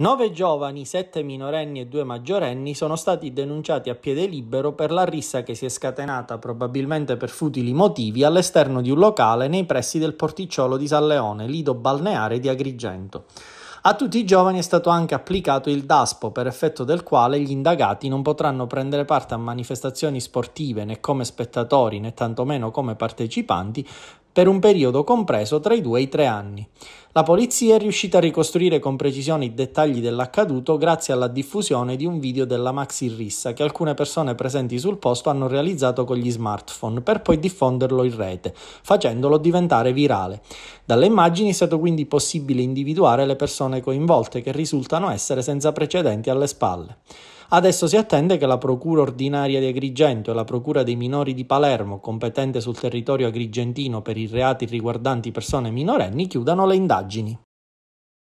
Nove giovani, sette minorenni e due maggiorenni sono stati denunciati a piede libero per la rissa che si è scatenata, probabilmente per futili motivi, all'esterno di un locale nei pressi del porticciolo di San Leone, lido balneare di Agrigento. A tutti i giovani è stato anche applicato il DASPO, per effetto del quale gli indagati non potranno prendere parte a manifestazioni sportive né come spettatori né tantomeno come partecipanti per un periodo compreso tra i due e i tre anni. La polizia è riuscita a ricostruire con precisione i dettagli dell'accaduto grazie alla diffusione di un video della maxi rissa che alcune persone presenti sul posto hanno realizzato con gli smartphone per poi diffonderlo in rete, facendolo diventare virale. Dalle immagini è stato quindi possibile individuare le persone coinvolte che risultano essere senza precedenti alle spalle. Adesso si attende che la Procura ordinaria di Agrigento e la Procura dei minori di Palermo, competente sul territorio agrigentino per i reati riguardanti persone minorenni, chiudano le indagini indagini